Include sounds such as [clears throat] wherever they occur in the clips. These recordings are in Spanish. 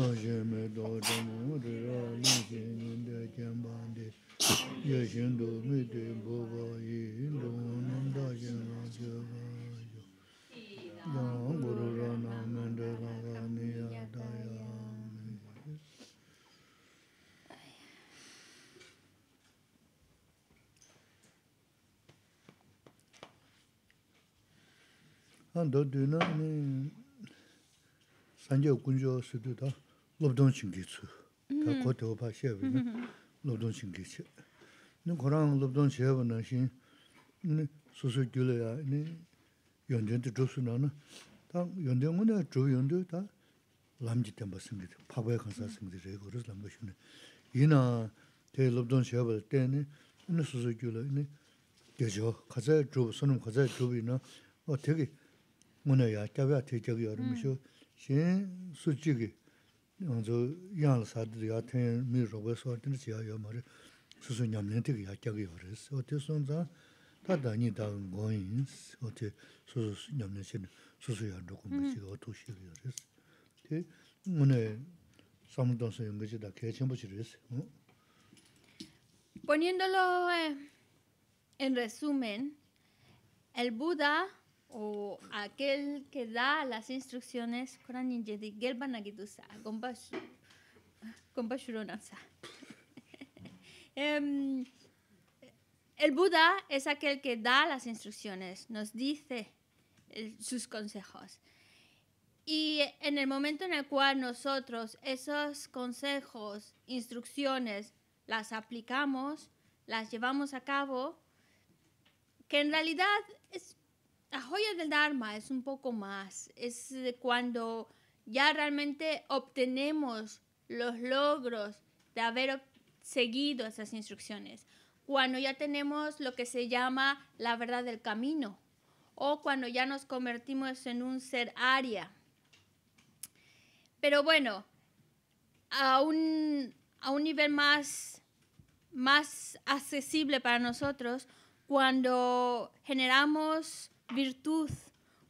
śrāśe mē tō tē mūrē lobdong chingi tsu, ka mm. ko te opa xebi na mm-hmm. lobdong chingi che. Nen korang lobdong xeba na xin, nen susu gyula ya, nen yondion te dhusu na na, ta yondion wana dhru yondio ta lamji tenpa singi mm-hmm. te, pabaya kansa 신 수직이 yānzu yānla sādhiri yā tēn mī rōgwa sōr tēn rīchī yā yō mā rī sūsū ñam lēn tēk yā kia kī yō rī sī o tē sōn zā tā dā nī dā poniéndolo en resumen el Buda o aquel que da las instrucciones [laughs] em, el Buda es aquel que da las instrucciones, nos dice sus consejos. Y en el momento en el cual nosotros esos consejos, instrucciones, las aplicamos, las llevamos a cabo, que en realidad es la joya del Dharma es un poco más, es cuando ya realmente obtenemos los logros de haber seguido esas instrucciones, cuando ya tenemos lo que se llama la verdad del camino o cuando ya nos convertimos en un ser aria. Pero bueno, a un, a un nivel más, más accesible para nosotros, cuando generamos virtud,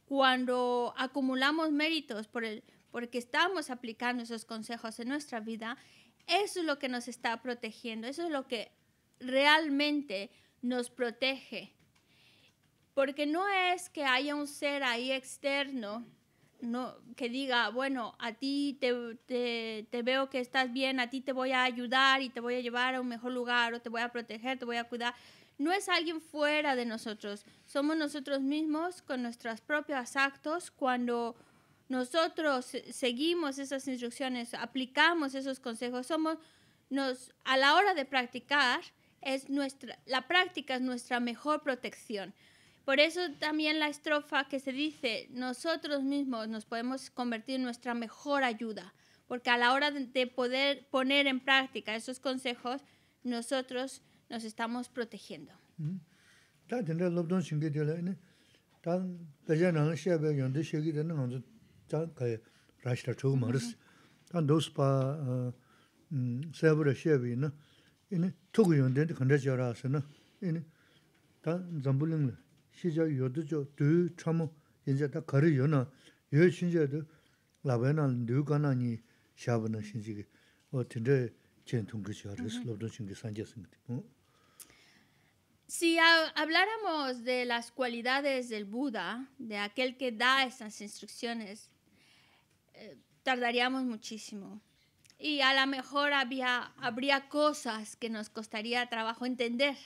cuando acumulamos méritos por el, porque estamos aplicando esos consejos en nuestra vida, eso es lo que nos está protegiendo, eso es lo que realmente nos protege. Porque no es que haya un ser ahí externo no, que diga, bueno, a ti te, te, veo que estás bien, a ti te voy a ayudar y te voy a llevar a un mejor lugar o te voy a proteger, te voy a cuidar. No es alguien fuera de nosotros, somos nosotros mismos con nuestros propios actos cuando nosotros seguimos esas instrucciones, aplicamos esos consejos, somos nos a la hora de practicar es nuestra la práctica es nuestra mejor protección. Por eso también la estrofa que se dice, nosotros mismos nos podemos convertir en nuestra mejor ayuda, porque a la hora de poder poner en práctica esos consejos, nosotros nos estamos protegiendo. Tā tīndā lopdōng shīngi tīla, tā bējā nāla shiā bē yondā shīgi tīla ngā dzō tā kāyā rāshirā chōgu māris. Tā ndōs pā sāyabu rā shiā bē yinā, yinā tōgu yondā yinā kandā chā rāsa nā, yinā tā dzambu līngla, shīchā yodā chō dūyū chāmu yinā tā kārī nā o Si habláramos de las cualidades del Buda, de aquel que da esas instrucciones, eh, tardaríamos muchísimo. Y a lo mejor habría cosas que nos costaría trabajo entender.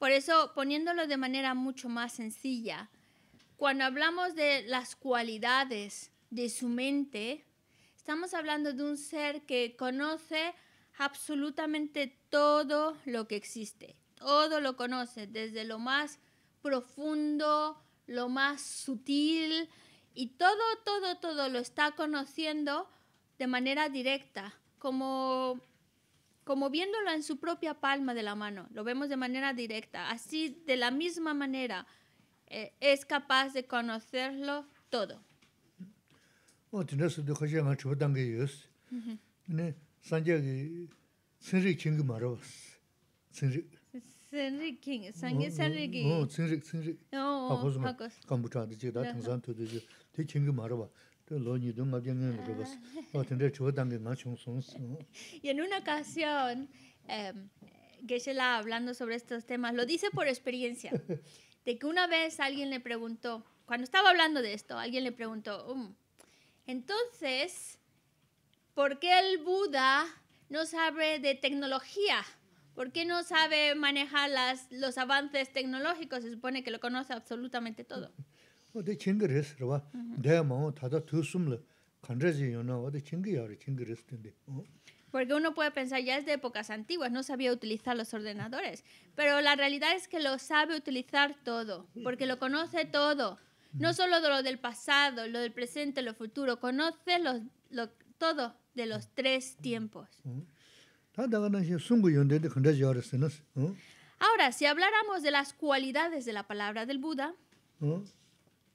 Por eso, poniéndolo de manera mucho más sencilla, cuando hablamos de las cualidades de su mente, estamos hablando de un ser que conoce absolutamente todo lo que existe todo lo conoce, desde lo más profundo, lo más sutil, y todo, todo, todo lo está conociendo de manera directa, como, como viéndolo en su propia palma de la mano, lo vemos de manera directa, así de la misma manera eh, es capaz de conocerlo todo senrik king sangi senrik oh senrik senrik hagos ma kambucha de jida tangsan tu de ji de chingi marwa de lo ni de ngab yang ngab bas lo ten de chuo dang na chung y en una ocasión eh em, Geshe-la hablando sobre estos temas lo dice por experiencia [laughs] de que una vez alguien le preguntó cuando estaba hablando de esto alguien le preguntó um, entonces ¿por qué el Buda no sabe de tecnología? ¿Por qué no sabe manejar las, los avances tecnológicos? Se supone que lo conoce absolutamente todo. [laughs] Porque uno puede pensar, ya es de épocas antiguas, no sabía utilizar los ordenadores. Pero la realidad es que lo sabe utilizar todo, porque lo conoce todo. No solo de lo del pasado, lo del presente, lo futuro, conoce todo de los tres tiempos. Ahora, si habláramos de las cualidades de la palabra del Buda, en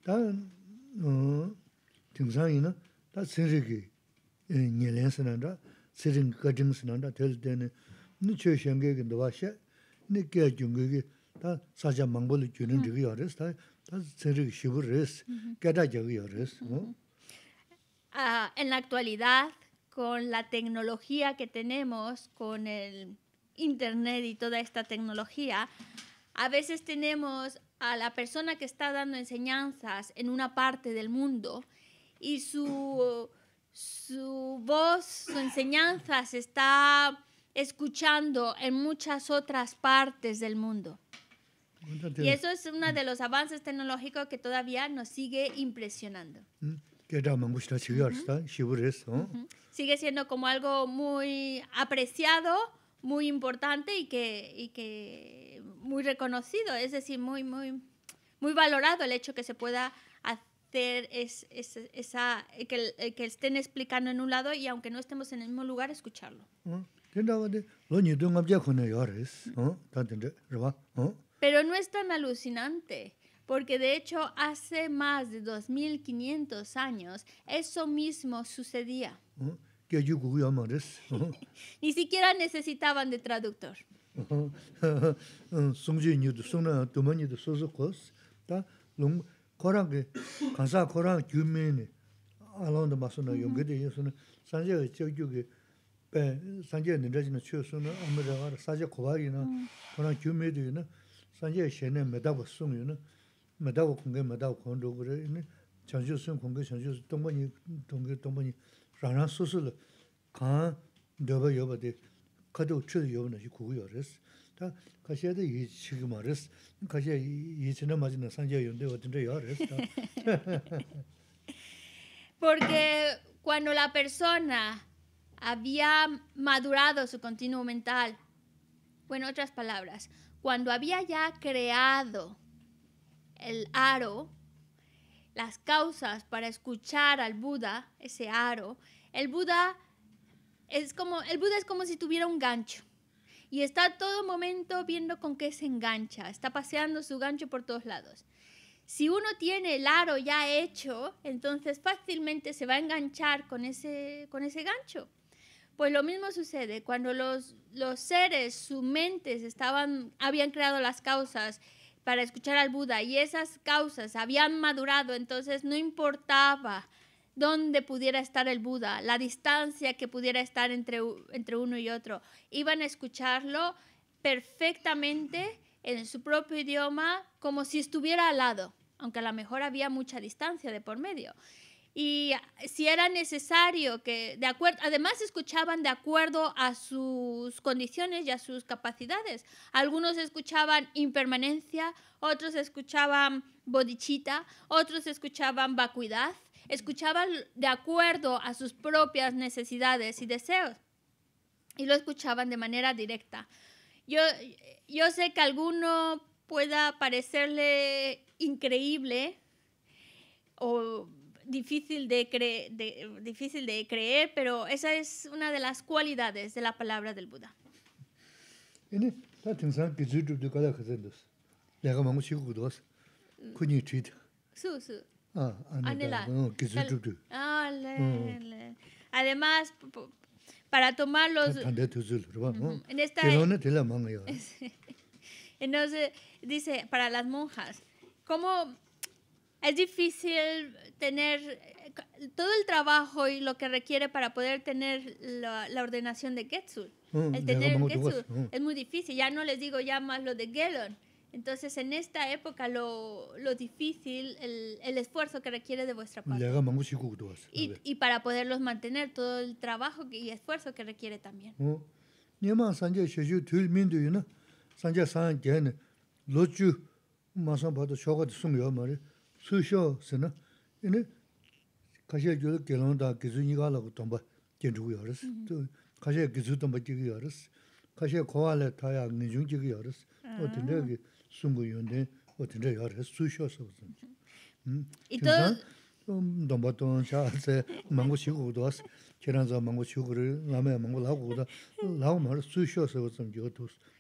la actualidad, con la tecnología que tenemos, con el Internet y toda esta tecnología, a veces tenemos a la persona que está dando enseñanzas en una parte del mundo y su, su voz, su enseñanza se está escuchando en muchas otras partes del mundo. Y eso es uno de los avances tecnológicos que todavía nos sigue impresionando. Mm. Uh -huh sigue siendo como algo muy apreciado, muy importante y que, y que muy reconocido, es decir, muy, muy, muy valorado el hecho que se pueda hacer es, esa, que, que, estén explicando en un lado y aunque no estemos en el mismo lugar, escucharlo. Pero no es tan alucinante porque de hecho hace más de 2500 años eso mismo sucedía que yo cuyo amores. Ni siquiera necesitaban de traductor. Sungji ni de sona, tomani de sosa cos, ta, long, coran que, cansa coran, yumene, alon de masona, yungue de yosona, sanje, yo yo que, pe, sanje, ni de yo yo sona, amore, ahora, sanje, cobari, no, coran, yumme de yuna, sanje, shene, me da daba sung, yuna, me daba con que, me da daba con dogre, ni, chanjo sung, con que, chanjo, tomani, tomani, porque cuando la persona había madurado su continuo mental, o en otras palabras, cuando había ya creado el aro, las causas para escuchar al Buda, ese aro, el Buda es como, el Buda es como si tuviera un gancho. Y está todo momento viendo con qué se engancha. Está paseando su gancho por todos lados. Si uno tiene el aro ya hecho, entonces fácilmente se va a enganchar con ese, con ese gancho. Pues lo mismo sucede cuando los, seres, sus mentes, estaban, habían creado las causas para escuchar al Buda y esas causas habían madurado, entonces no importaba dónde pudiera estar el Buda, la distancia que pudiera estar entre, entre uno y otro, iban a escucharlo perfectamente en su propio idioma como si estuviera al lado, aunque a lo mejor había mucha distancia de por medio y si era necesario que de acuerdo además escuchaban de acuerdo a sus condiciones y a sus capacidades algunos escuchaban impermanencia otros escuchaban bodichita otros escuchaban vacuidad escuchaban de acuerdo a sus propias necesidades y deseos y lo escuchaban de manera directa yo yo sé que a alguno pueda parecerle increíble o difícil de, difícil de creer, pero esa es una de las cualidades de la palabra del Buda. Además, para tomar los... En esta... [laughs] Entonces, dice, para las monjas, ¿cómo es difícil tener eh, todo el trabajo y lo que requiere para poder tener la, ordenación de Getsu. Mm, el tener mm. es muy difícil. Ya no les digo ya más lo de Gelon. Entonces, en esta época, lo, lo difícil, el, el, esfuerzo que requiere de vuestra parte. Y, y, para poderlos mantener, todo el trabajo y esfuerzo que requiere también. 수쇼스는 shio se na, ini kashiya gyula gyalon da gizu nyiga lagu tomba gyendugu yoris, mm-hmm. kashiya gizu tomba jigi yoris, kashiya kowa le taya nginjung jigi yoris, o ah. tinda yagi sungu yundin, o tinda yoris, su shio se wazan. Mm-hmm. Hmm? Ito? Tomba ton cha se mangu shingu kudwas, kiran za mangu shingu lagu lagu shio se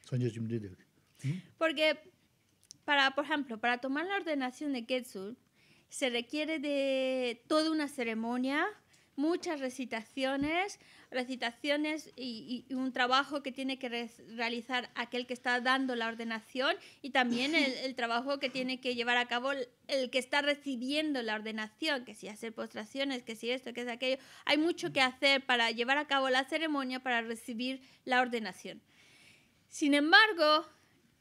sanja jimdi Porque Para, por ejemplo, para tomar la ordenación de Quetzal, se requiere de toda una ceremonia, muchas recitaciones, recitaciones y, un trabajo que tiene que realizar aquel que está dando la ordenación y también el, [laughs] trabajo que tiene que llevar a cabo el, que está recibiendo la ordenación, que si hacer postraciones, que si esto, que es aquello. Hay mucho que hacer para llevar a cabo la ceremonia para recibir la ordenación. Sin embargo,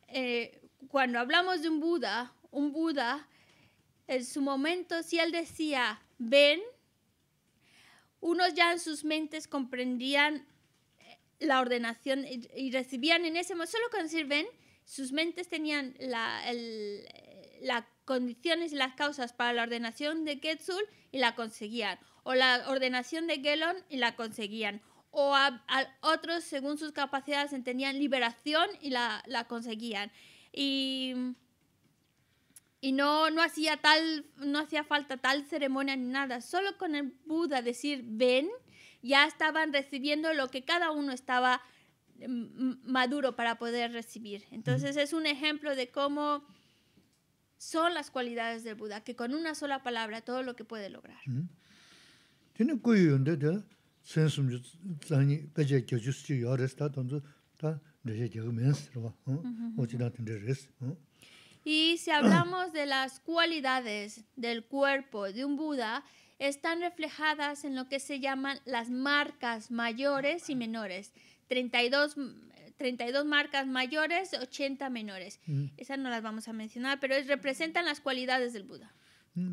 eh, cuando hablamos de un Buda, un Buda, en su momento, si él decía, ven, unos ya en sus mentes comprendían eh, la ordenación y, recibían en ese momento, solo con decir ven, sus mentes tenían la, eh, las condiciones y las causas para la ordenación de Quetzul y la conseguían, o la ordenación de Gelon y la conseguían, o a, otros según sus capacidades entendían liberación y la, la conseguían. Y, y no, no, hacía tal, no hacía falta tal ceremonia ni nada. Solo con el Buda decir ven, ya estaban recibiendo lo que cada uno estaba maduro para poder recibir. Entonces es un ejemplo de cómo son las cualidades del Buda, que con una sola palabra todo lo que puede lograr. Tiene y si hablamos de las cualidades del cuerpo de un Buda, están reflejadas en lo que se llaman las marcas mayores y menores. 32, 32 marcas mayores, 80 menores. Mm. Esas no las vamos a mencionar, pero representan las cualidades del Buda. Mm,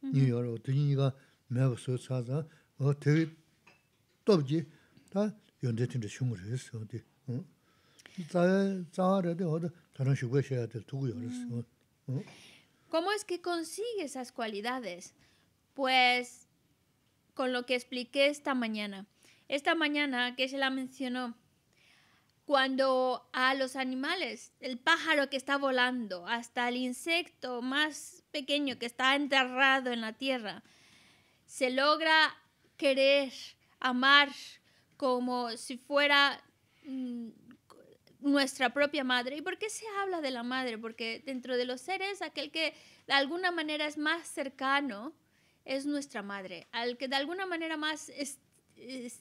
¿Cómo es que consigue esas cualidades? Pues con lo que expliqué esta mañana. Esta mañana que se la mencionó cuando a los animales, el pájaro que está volando, hasta el insecto más pequeño que está enterrado en la tierra, se logra querer, amar como si fuera mm, nuestra propia madre. ¿Y por qué se habla de la madre? Porque dentro de los seres, aquel que de alguna manera es más cercano es nuestra madre, al que de alguna manera más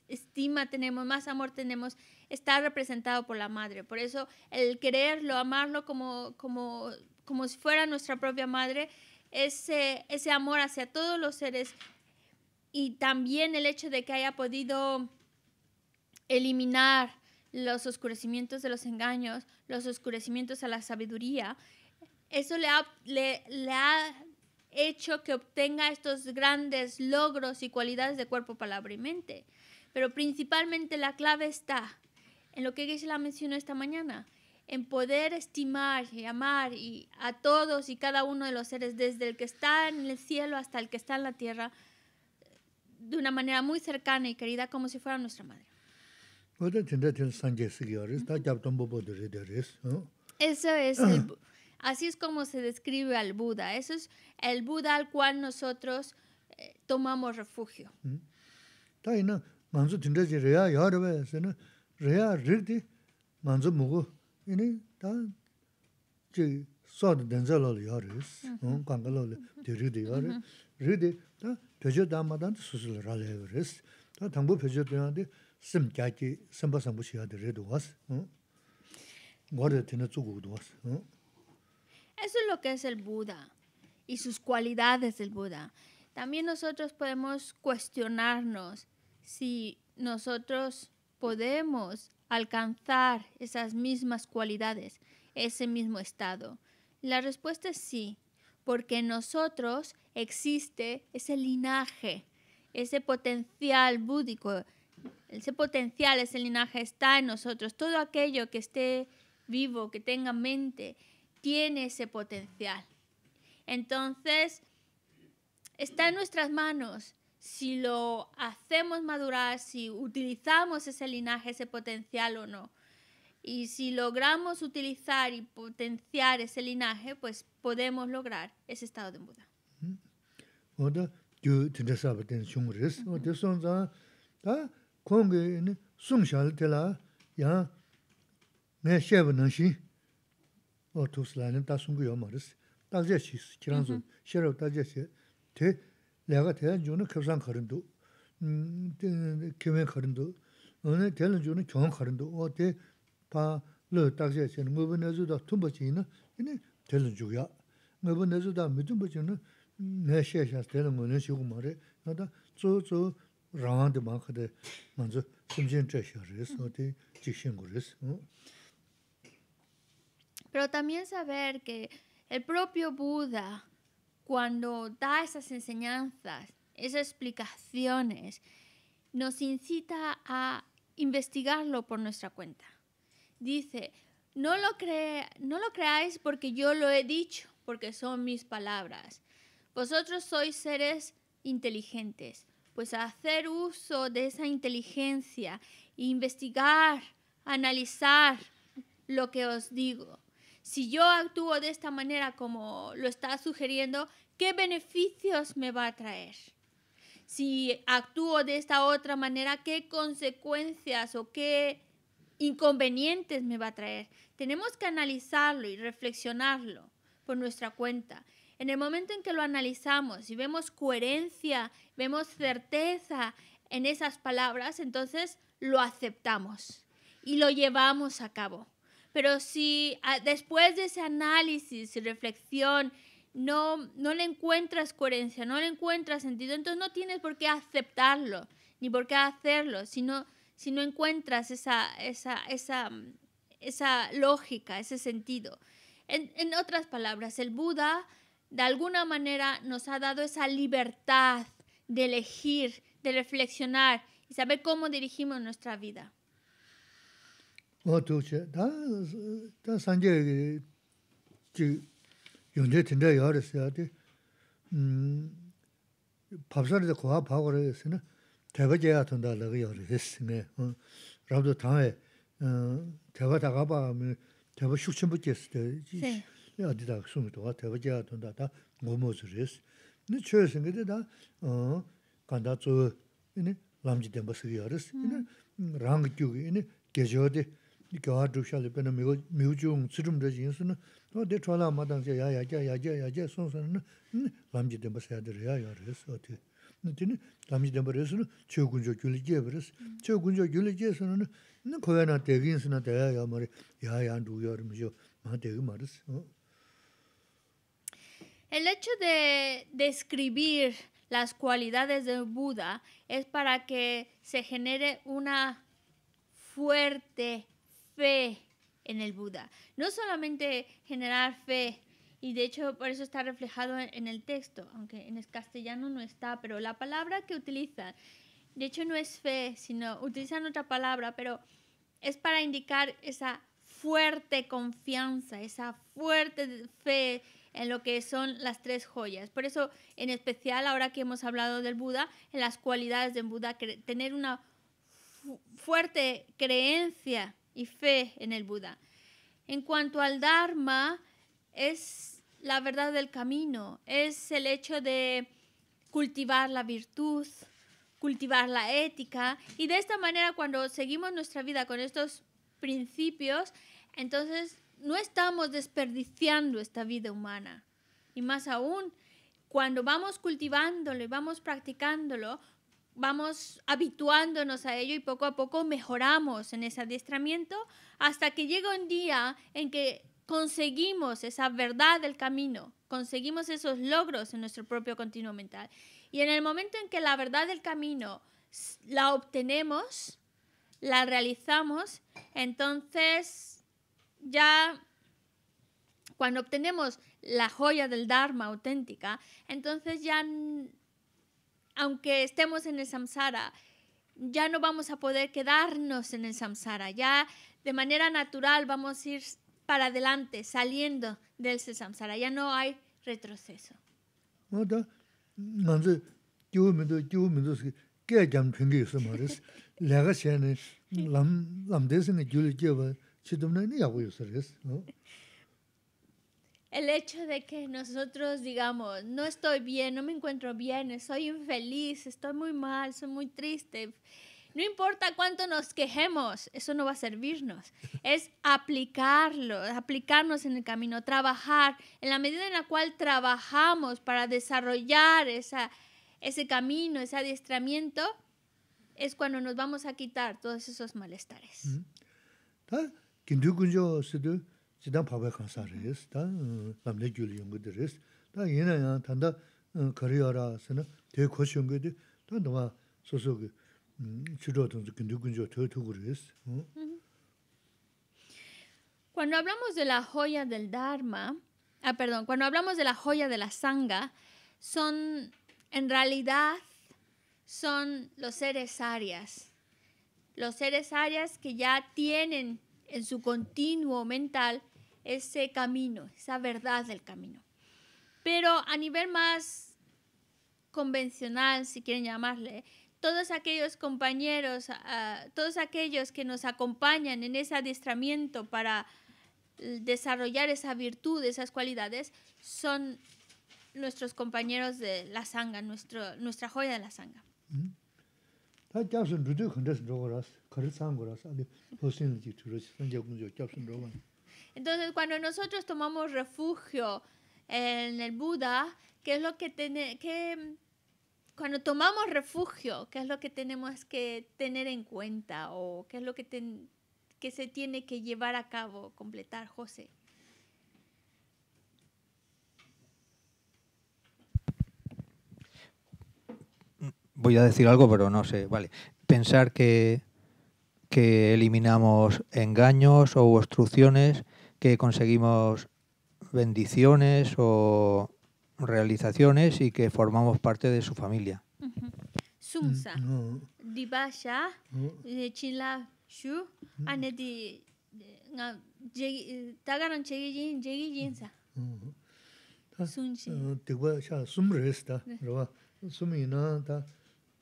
estima tenemos, más amor tenemos, está representado por la madre. Por eso el quererlo, amarlo como, como, como si fuera nuestra propia madre, ese, ese amor hacia todos los seres y también el hecho de que haya podido eliminar los oscurecimientos de los engaños, los oscurecimientos a la sabiduría, eso le ha, le ha hecho que obtenga estos grandes logros y cualidades de cuerpo, palabra y mente. Pero principalmente la clave está en lo que la mencionó esta mañana, en poder estimar y amar a todos y cada uno de los seres, desde el que está en el cielo hasta el que está en la tierra, de una manera muy cercana y querida, como si fuera nuestra madre. Eso es [clears throat] Así es como se describe al Buda. Eso es el Buda al cual nosotros eh, tomamos refugio. ¿Mm? Eso es lo que es el Buda y sus cualidades del Buda. También nosotros podemos cuestionarnos si nosotros podemos alcanzar esas mismas cualidades, ese mismo estado. La respuesta es sí, porque en nosotros existe ese linaje, ese potencial búdico, ese potencial, ese linaje está en nosotros. Todo aquello que esté vivo, que tenga mente, tiene ese potencial. Entonces, está en nuestras manos. Si lo hacemos madurar, si utilizamos ese linaje, ese potencial o no. Y si logramos utilizar y potenciar ese linaje, pues podemos lograr ese estado de Buda. ortus lanim ta sungu yo maris ta je chi kiran zo shero ta je se te lega te jo no kapsan karindu mm te kemen karindu ne te lan jo no chong karindu o te pa lo ta je se ngo bu ne zo da tum ba chi ne te lan ju ya ngo bu ne te Pero también saber que el propio Buda, cuando da esas enseñanzas, esas explicaciones, nos incita a investigarlo por nuestra cuenta. Dice, no lo, no lo creáis porque yo lo he dicho, porque son mis palabras. Vosotros sois seres inteligentes, pues hacer uso de esa inteligencia, e investigar, analizar lo que os digo, si yo actúo de esta manera como lo está sugiriendo, ¿qué beneficios me va a traer? Si actúo de esta otra manera, ¿qué consecuencias o qué inconvenientes me va a traer? Tenemos que analizarlo y reflexionarlo por nuestra cuenta. En el momento en que lo analizamos y vemos coherencia, vemos certeza en esas palabras, entonces lo aceptamos y lo llevamos a cabo. Pero si ah, después de ese análisis y reflexión no, le encuentras coherencia, no le encuentras sentido, entonces no tienes por qué aceptarlo, ni por qué hacerlo, si no, si no encuentras esa, lógica, ese sentido. en otras palabras, el Buda de alguna manera nos ha dado esa libertad de elegir, de reflexionar y saber cómo dirigimos nuestra vida. 어 도체 다다 산제 그 연대 된다 열었어요. 음. 밥살에서 고아 파고를 했으나 대버제 같은다 내가 열었으네. 어. 라도 다에 어 대버 다가 봐면 대버 숙침 붙겠을 때 어디다 숨이 도와 대버제 같은다 다 뭐뭐스레스. 근데 최선 근데 다어 간다 저 이네 람지 된 버스 열었으네. 랑규 이네 gyawar dhruksha li pena miu chiyung tsirum dhraji yinsu na, o de chwala madan se ya ya kya ya kya ya kya son san na, lamji denpa sayadar ya ya res o te. Tini lamji denpa res na, chiyo gunjo gyuli kye res, chiyo gunjo gyuli kye san na, na koya na degi yinsu na daya ya mara, ya ya ndu ya rim yo, ma degi ma res. El hecho de describir las cualidades de Buda es para que se genere una fuerte fe en el Buda. No solamente generar fe, y de hecho por eso está reflejado en el texto, aunque en el castellano no está, pero la palabra que utilizan, de hecho no es fe, sino utilizan otra palabra, pero es para indicar esa fuerte confianza, esa fuerte fe en lo que son las tres joyas. Por eso, en especial ahora que hemos hablado del Buda, en las cualidades del Buda, tener una fuerte creencia y fe en el Buda. En cuanto al Dharma, es la verdad del camino, es el hecho de cultivar la virtud, cultivar la ética, y de esta manera cuando seguimos nuestra vida con estos principios, entonces no estamos desperdiciando esta vida humana. Y más aún, cuando vamos cultivándolo y vamos practicándolo, vamos habituándonos a ello y poco a poco mejoramos en ese adiestramiento hasta que llega un día en que conseguimos esa verdad del camino, conseguimos esos logros en nuestro propio continuo mental. Y en el momento en que la verdad del camino la obtenemos, la realizamos, entonces ya cuando obtenemos la joya del Dharma auténtica, entonces ya aunque estemos en el samsara, ya no vamos a poder quedarnos en el samsara, ya de manera natural vamos a ir para adelante, saliendo del samsara, ya no hay retroceso el hecho de que nosotros digamos, no estoy bien, no me encuentro bien, soy infeliz, estoy muy mal, soy muy triste. No importa cuánto nos quejemos, eso no va a servirnos. [laughs] Es aplicarlo, aplicarnos en el camino, trabajar. En la medida en la cual trabajamos para desarrollar ese camino, ese adiestramiento, es cuando nos vamos a quitar todos esos malestares. Mm-hmm. Cuando hablamos de la joya del Dharma, ah, perdón, cuando hablamos de la joya de la Sangha, son, en realidad, son los seres arias. Los seres arias que ya tienen en su continuo mental ese camino, esa verdad del camino. Pero a nivel más convencional, si quieren llamarle, todos aquellos compañeros, ah, todos aquellos que nos acompañan en ese adiestramiento para eh, desarrollar esa virtud, esas cualidades, son nuestros compañeros de la sanga, nuestra joya de la sanga. Entonces, cuando nosotros tomamos refugio en el Buda, ¿qué es lo que tenemos que cuando tomamos refugio, qué es lo que tenemos que tener en cuenta o qué es lo que, se tiene que llevar a cabo, completar, José? Voy a decir algo, pero no sé. Vale. Pensar que, que eliminamos engaños o obstrucciones que conseguimos bendiciones o realizaciones y que formamos parte de su familia. Mm, Sumsa, Dibasha, mm. eh, Chila Shu, mm. Anedi, ah, eh, Tagaran Chegijin, Jegijinsa. Sunchi. Tigwa Sha Sumresta, Rava, Sumina, Ta, eh,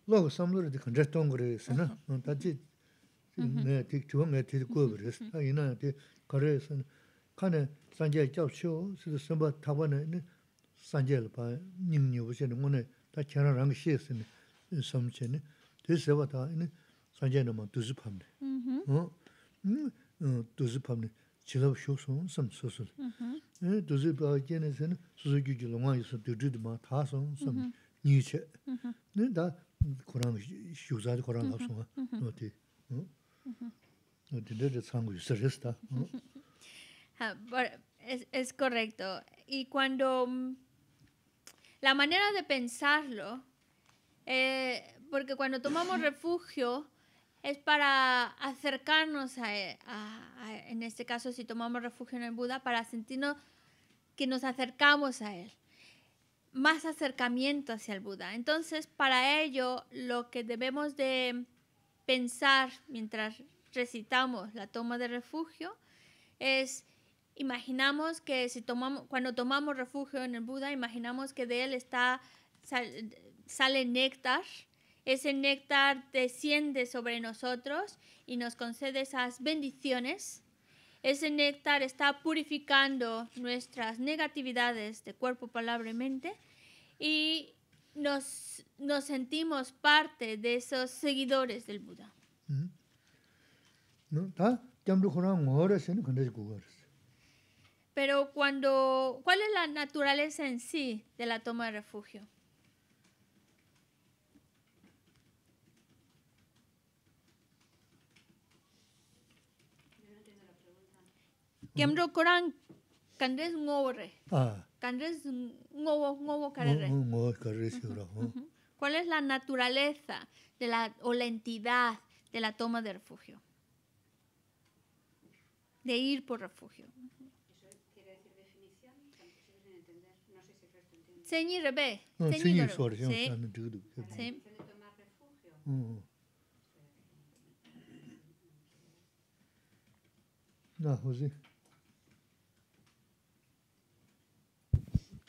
Log Samlur de Congeston Grace, Na, Taji, Tik Chung, Tik Kubris, Ina, Tik Kares, and kāne sāngyā yāp shio, sīdā sāmbā tāpa nā sāngyā yāp bā nīm nīyabu shio, ngō nā tā kērā rāngā Es, es correcto. Y cuando mm, la manera de pensarlo, eh, porque cuando tomamos refugio es para acercarnos eh, a, a, en este caso si tomamos refugio en el Buda, para sentirnos que nos acercamos a él, más acercamiento hacia el Buda. Entonces, para ello, lo que debemos de pensar mientras recitamos la toma de refugio es imaginamos que si tomamos, cuando tomamos refugio en el Buda, imaginamos que de él está, sale néctar. Ese néctar desciende sobre nosotros y nos concede esas bendiciones. Ese néctar está purificando nuestras negatividades de cuerpo, palabra y mente y nos, sentimos parte de esos seguidores del Buda. Mm-hmm. ¿No? Pero cuando, ¿cuál es la naturaleza en sí de la toma de refugio? Ah. ¿Cuál es la naturaleza de la, o la entidad de la toma de refugio? De ir por refugio.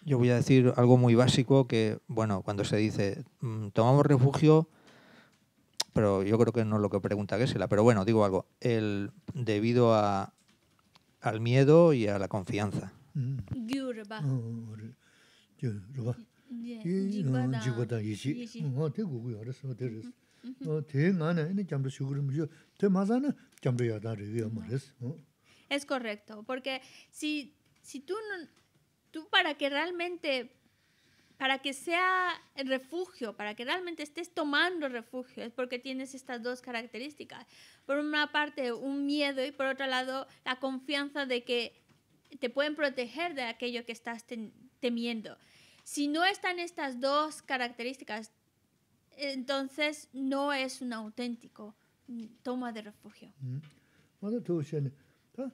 Yo voy a decir algo muy básico que, bueno, cuando se dice mm, tomamos refugio, pero yo creo que no es lo que pregunta Gessela, pero bueno, digo algo, el debido a, al miedo y a la confianza. Mm. Es correcto, porque si si tú tú para que realmente para que sea el refugio, para que realmente estés tomando refugio, es porque tienes estas dos características. Por una parte, un miedo y por otro lado, la confianza de que te pueden proteger de aquello que estás teniendo temiendo. Si no están estas dos características, entonces no es un auténtico mm, toma de refugio. Mm. Ah,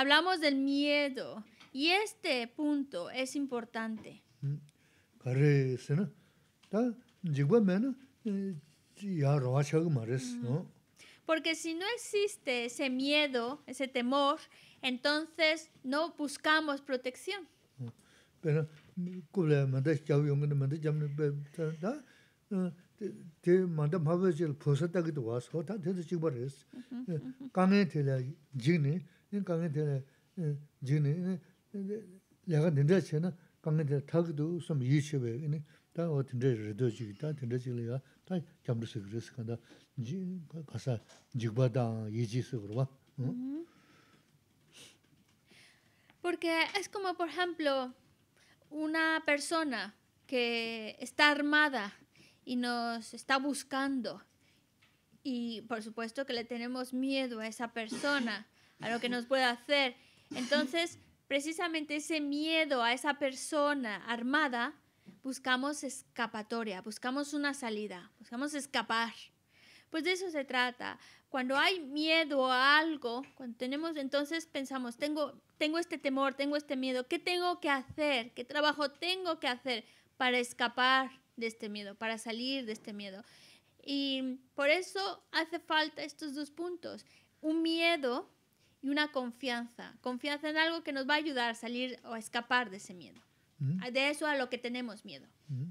Hablamos del miedo y este punto es importante. Porque si no existe ese miedo, ese temor, entonces no buscamos protección. Pero, porque es como, por ejemplo, una persona que está armada y nos está buscando. Y por supuesto que le tenemos miedo a esa persona, a lo que nos puede hacer. Entonces, precisamente ese miedo a esa persona armada, buscamos escapatoria, buscamos una salida, buscamos escapar. Pues de eso se trata. Cuando hay miedo a algo, cuando tenemos, entonces pensamos, tengo, tengo este temor, tengo este miedo, ¿qué tengo que hacer? ¿Qué trabajo tengo que hacer para escapar de este miedo, para salir de este miedo? Y por eso hace falta estos dos puntos, un miedo y una confianza, confianza en algo que nos va a ayudar a salir o a escapar de ese miedo, mm-hmm. de eso a lo que tenemos miedo. Mm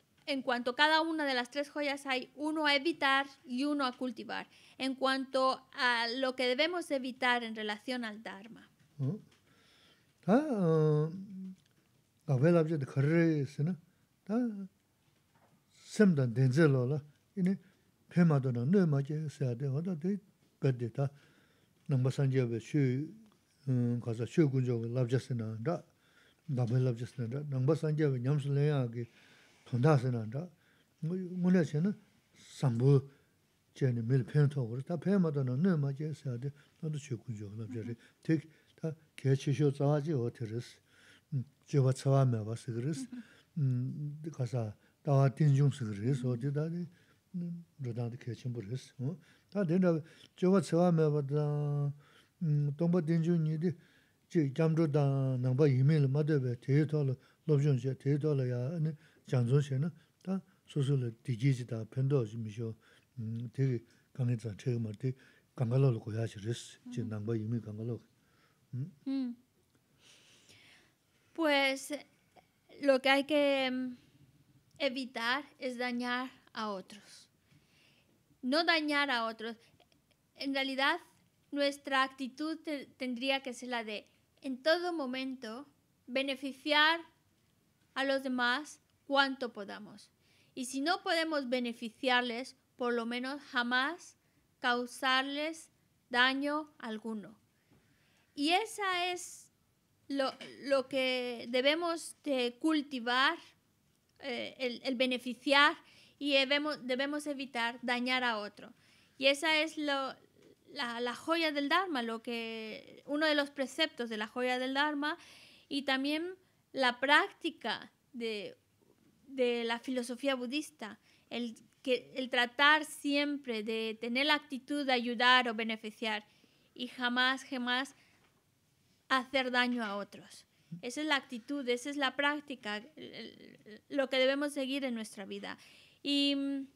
En cuanto a cada una de las tres joyas hay uno a evitar y uno a cultivar. En cuanto a lo que debemos evitar en relación al Dharma. ¿Mm? tóñ táng sén ándá, mú ne ché na, sámbú che ní mi lí pén tóó kó rí, tá pén mátá 음 né ma ché xá de, ná tú ché kún chó xá labhé re. Té ké chí xó tsá wá ché wá tí rí, ché wá pues lo que hay que evitar es dañar a otros no dañar a otros en realidad nuestra actitud tendría que ser la de en todo momento beneficiar a los demás cuanto podamos. Y si no podemos beneficiarles, por lo menos jamás causarles daño alguno. Y esa es lo, lo que debemos de cultivar, eh, el, el, beneficiar y debemos, debemos, evitar dañar a otro. Y esa es lo, la, la joya del Dharma, lo que, uno de los preceptos de la joya del Dharma y también la práctica de de la filosofía budista, el, que, el tratar siempre de tener la actitud de ayudar o beneficiar y jamás, jamás hacer daño a otros. Esa es la actitud, esa es la práctica, lo que debemos seguir en nuestra vida. Y mm,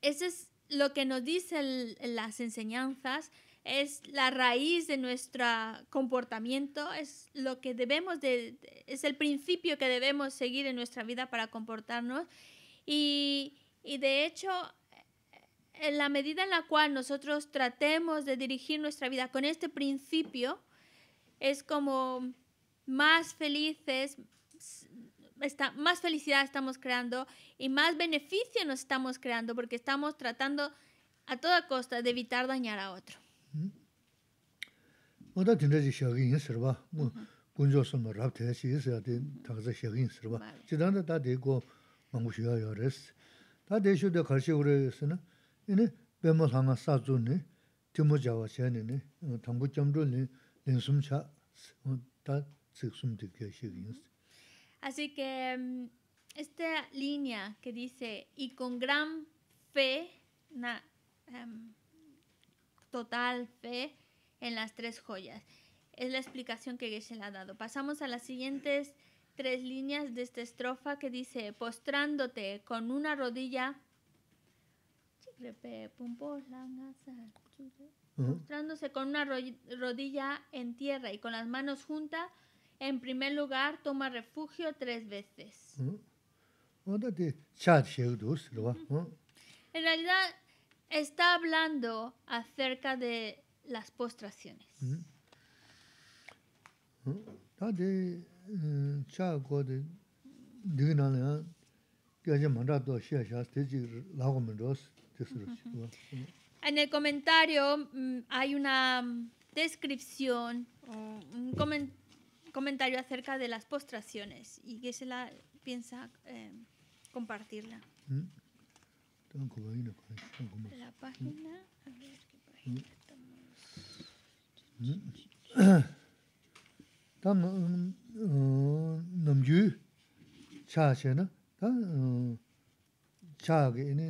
eso es lo que nos dicen las enseñanzas es la raíz de nuestro comportamiento, es lo que debemos de, es el principio que debemos seguir en nuestra vida para comportarnos. Y, de hecho, en la medida en la cual nosotros tratemos de dirigir nuestra vida con este principio, es como más felices, Está, más felicidad estamos creando y más beneficio nos estamos creando porque estamos tratando a toda costa de evitar dañar a otro. Mātā tīndā jī xiāgī yīn sirvā, mū gūñjō sō mō rāb tēyā xī yī sā tī tāgā zā xiāgī yīn sirvā. Chidā nā tā tī kō māngu xīyā yā rē sī. Tā tī xio tā Así que esta línea que dice, y con gran fe, na, total fe en las tres joyas. Es la explicación que Geshe ha dado. Pasamos a las siguientes tres líneas de esta estrofa que dice, postrándote con una rodilla, postrándose con una rodilla en tierra y con las manos juntas, en primer lugar toma refugio tres veces. En realidad, está hablando acerca de las postraciones. Mm-hmm. Mm-hmm. Eh, en el comentario mm, hay una descripción, un comentario acerca de las postraciones y que se la piensa eh, compartirla. Mm-hmm. Estaban comodines por ahí. La página, a ver qué página ¿Mm? estamos. Tam um, um, namgyu cha xe na, ta um, cha ge ini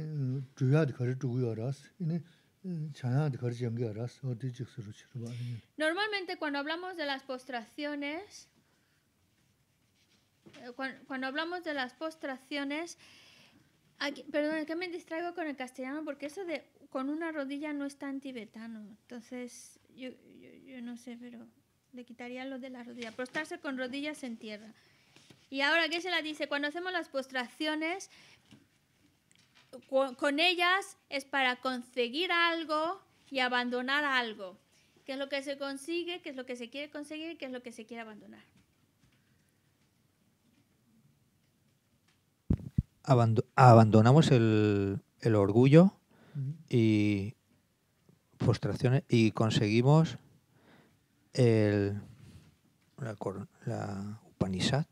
zhuya di kari zhugu ya ras, ini chaya di kari jangi ya ras, o di jik suru chiru ba. Normalmente cuando hablamos de las postraciones, eh, cuando, cuando hablamos de las postraciones, Aquí, perdón, es que me distraigo con el castellano porque eso de con una rodilla no está en tibetano. Entonces, yo, no sé, pero le quitaría lo de la rodilla. Prostarse con rodillas en tierra. Y ahora, ¿qué se la dice? Cuando hacemos las postraciones, con ellas es para conseguir algo y abandonar algo. ¿Qué es lo que se consigue? ¿Qué es lo que se quiere conseguir? ¿Qué es lo que se quiere abandonar? abandonamos el, el orgullo y frustraciones y conseguimos el, la, la Upanishad,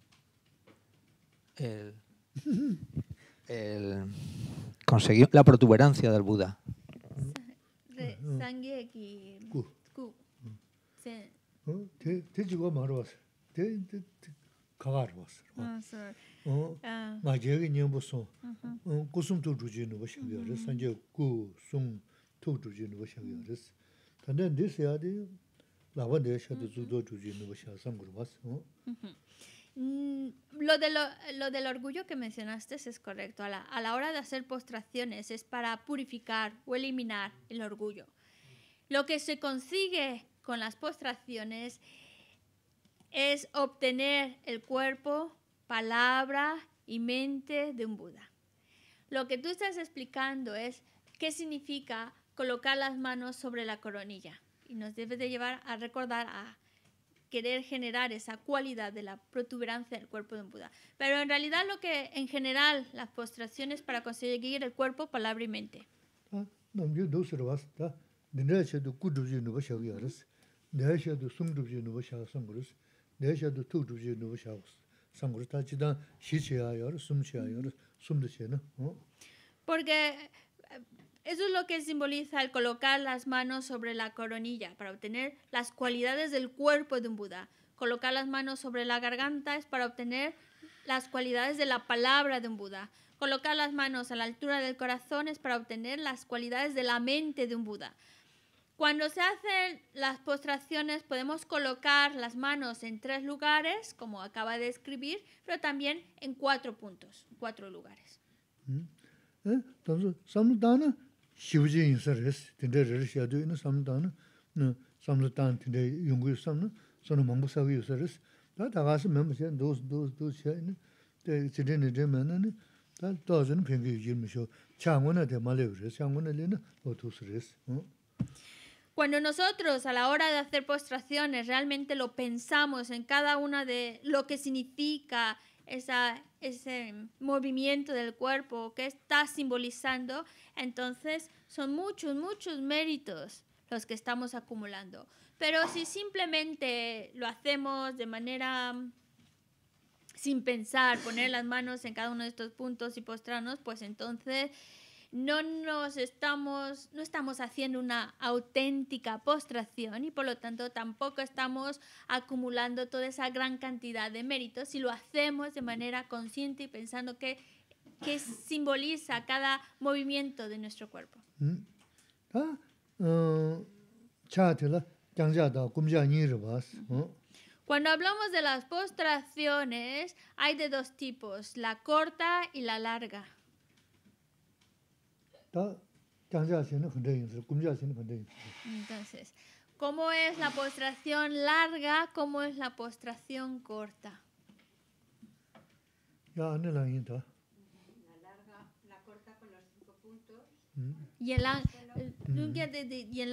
el, [laughs] el, conseguimos la protuberancia del Buda kagaar waasar. Sí. jeegi nyambu song, kusum tuk tuk jeen waa shaagyaa ras, sanjaa ku sung tuk tuk jeen de shaagyaa ras. Tandaan desi yaadi, laba de shaadi tuk tuk tuk jeen waa shaagyaa sanggur waas. Lo, de lo, del orgullo que mencionaste es correcto. A la, a la hora de hacer postraciones es para purificar o eliminar el orgullo. Lo que se consigue con las postraciones es obtener el cuerpo, palabra y mente de un Buda. Lo que tú estás explicando es qué significa colocar las manos sobre la coronilla y nos debe de llevar a recordar a querer generar esa cualidad de la protuberancia del cuerpo de un Buda. Pero en realidad lo que en general las postraciones para conseguir el cuerpo, palabra y mente porque Eso es lo que simboliza el colocar las manos sobre la coronilla para obtener las cualidades del cuerpo de un Buda. Colocar las manos sobre la garganta es para obtener las cualidades de la palabra de un Buda. Colocar las manos a la altura del corazón es para obtener las cualidades de la mente de un Buda. Cuando se hacen las postraciones podemos colocar las manos en tres lugares, como acaba de escribir, pero también en cuatro puntos, cuatro lugares. Mm. Eh, cuando nosotros a la hora de hacer postraciones realmente lo pensamos en cada una de lo que significa esa, ese movimiento del cuerpo que está simbolizando, entonces son muchos, muchos méritos los que estamos acumulando. Pero si simplemente lo hacemos de manera mm, sin pensar, poner las manos en cada uno de estos puntos y postrarnos, pues entonces no nos estamos, no estamos haciendo una auténtica postración y por lo tanto tampoco estamos acumulando toda esa gran cantidad de méritos si lo hacemos de manera consciente y pensando que, simboliza cada movimiento de nuestro cuerpo. Mm. Ah, eh, cuando hablamos de las postraciones, hay de dos tipos, la corta y la larga. Entonces, ¿cómo es la postración larga? ¿Cómo es la postración corta? La larga, la corta con los cinco puntos. Y el y el y el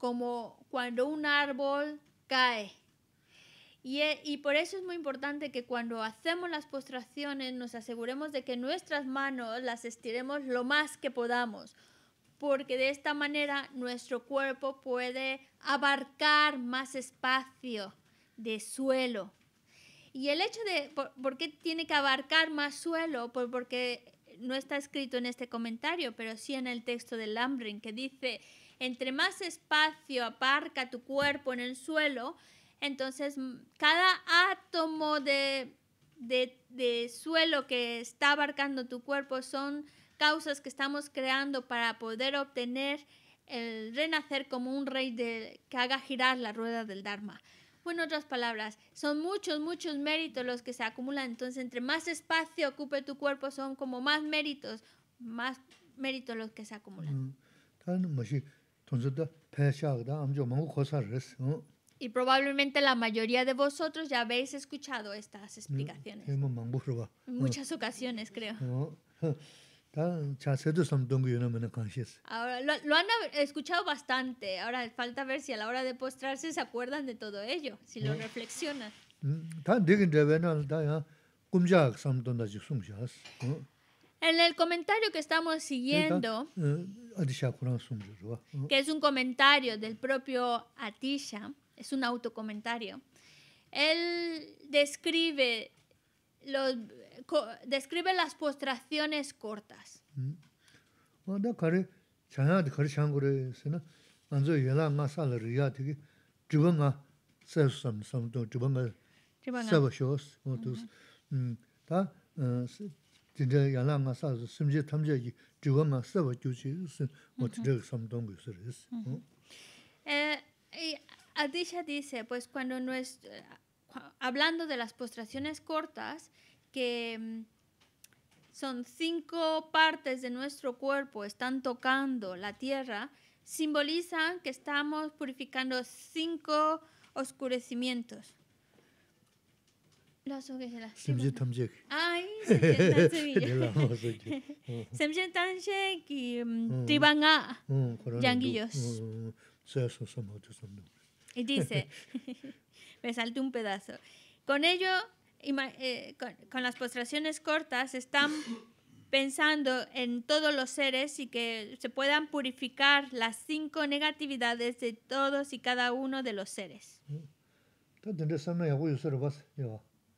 como cuando un árbol cae. Y, e, y, por eso es muy importante que cuando hacemos las postraciones nos aseguremos de que nuestras manos las estiremos lo más que podamos, porque de esta manera nuestro cuerpo puede abarcar más espacio de suelo. Y el hecho de por, qué tiene que abarcar más suelo, pues porque no está escrito en este comentario, pero sí en el texto del Lambrin, que dice entre más espacio aparca tu cuerpo en el suelo, entonces mm, cada átomo de, suelo que está abarcando tu cuerpo son causas que estamos creando para poder obtener el renacer como un rey que haga girar la rueda del Dharma. Bueno, otras palabras, son muchos, muchos méritos los que se acumulan. Entonces, entre más espacio ocupe tu cuerpo, son como más méritos, más méritos los que se acumulan. Mm, y probablemente la mayoría de vosotros ya habéis escuchado estas ¿Mm? explicaciones. En muchas ocasiones, creo. [laughs] Ahora, lo, lo, han escuchado bastante. Ahora falta ver si a la hora de postrarse se acuerdan de todo ello, si lo ¿Mm? reflexionan. ¿Mm? En el comentario que estamos siguiendo, eh, mm. que es un comentario del propio Atisha, es un autocomentario, él describe, los, describe las postraciones cortas. Mm. Eh, Adisha dice, pues cuando no eh, hablando de las postraciones cortas que mm, son cinco partes de nuestro cuerpo están tocando la tierra, simbolizan que estamos purificando cinco oscurecimientos. 뼛속에라 심지 탐직 Y dice, [laughs] [laughs] me salté un pedazo. Con ello, eh, con, las postraciones cortas, están pensando en todos los seres y que se puedan purificar las cinco negatividades de todos y cada uno de los seres. Mm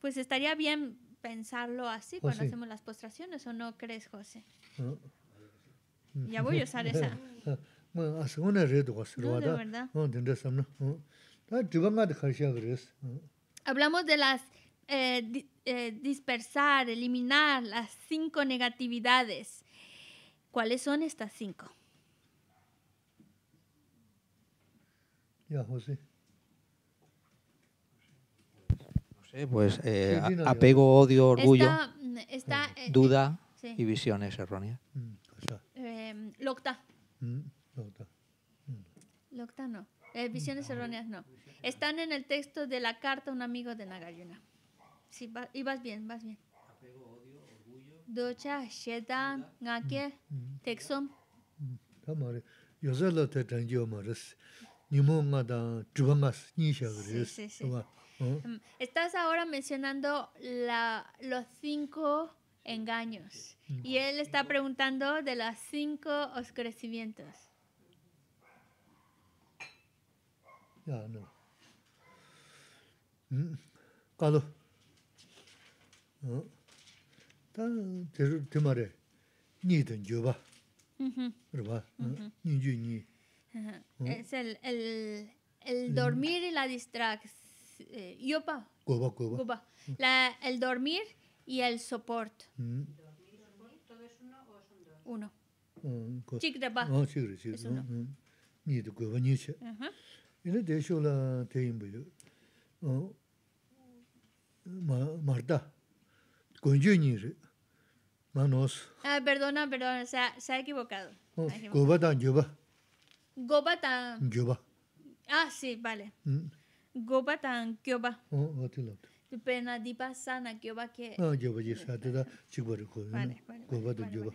pues estaría bien pensarlo así pues cuando hacemos las postraciones, ¿o no crees, José? Ya voy a usar esa. [laughs] Bueno, no, de Hablamos de las eh, eh, dispersar, eliminar las cinco negatividades. ¿Cuáles son estas cinco? Ya, José. pues eh, apego, odio, orgullo, mm, esta, eh, eh, duda y visiones erróneas. Mm, eh, locta. Mm, mm. locta. no. visiones erróneas no. Están en el texto de la carta a un amigo de Nagayuna. Sí, va, y vas bien, vas bien. Apego, odio, orgullo. Docha, shedan, ngake, texom. Sí, sí, sí. Em, estás ahora mencionando la, los cinco engaños y él está preguntando de los cinco oscurecimientos. Ya, no. Mm. ¿Te, Ni ni. Es el dormir y la distracción yopa. Eh, Cuba, Cuba. Cuba. La, el dormir y el soporte. Mm. ¿Todo es uno o son dos? Uno. Chikrapa. Ah, chikra, chikra. Es uno. Mm, mm. Ni de Cuba, ni de Ile de hecho la teyim bu. Marta. Gonju Manos. Ah, perdona, perdona, se ha, se ha equivocado. Oh, Goba tan, yoba. Goba tan. Yoba. Ah, sí, vale. Mm gopa tan kyoba. Oh, ati oh, labda. Pena dipa sana kyoba que... Ah, kyoba, yes, ati da chikbari ko. Vale, vale. Gopa tan kyoba.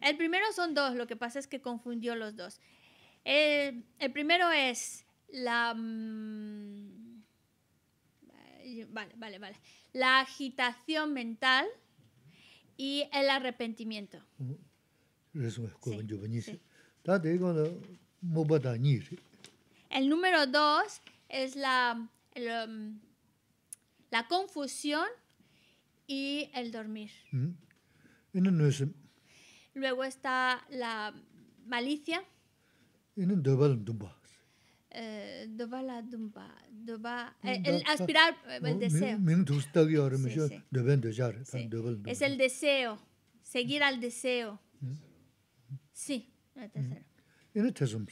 El primero son dos, lo que pasa es que confundió los dos. El, el primero es la... Mm, vale, vale, vale. La agitación mental y el arrepentimiento. Resume, mm. sí, sí. El número dos es la, um, la confusión y el dormir. Mm-hmm. Luego está la malicia. dumba, el aspirar, el deseo. Es el deseo, seguir al deseo. Mm-hmm. Sí, la mm-hmm.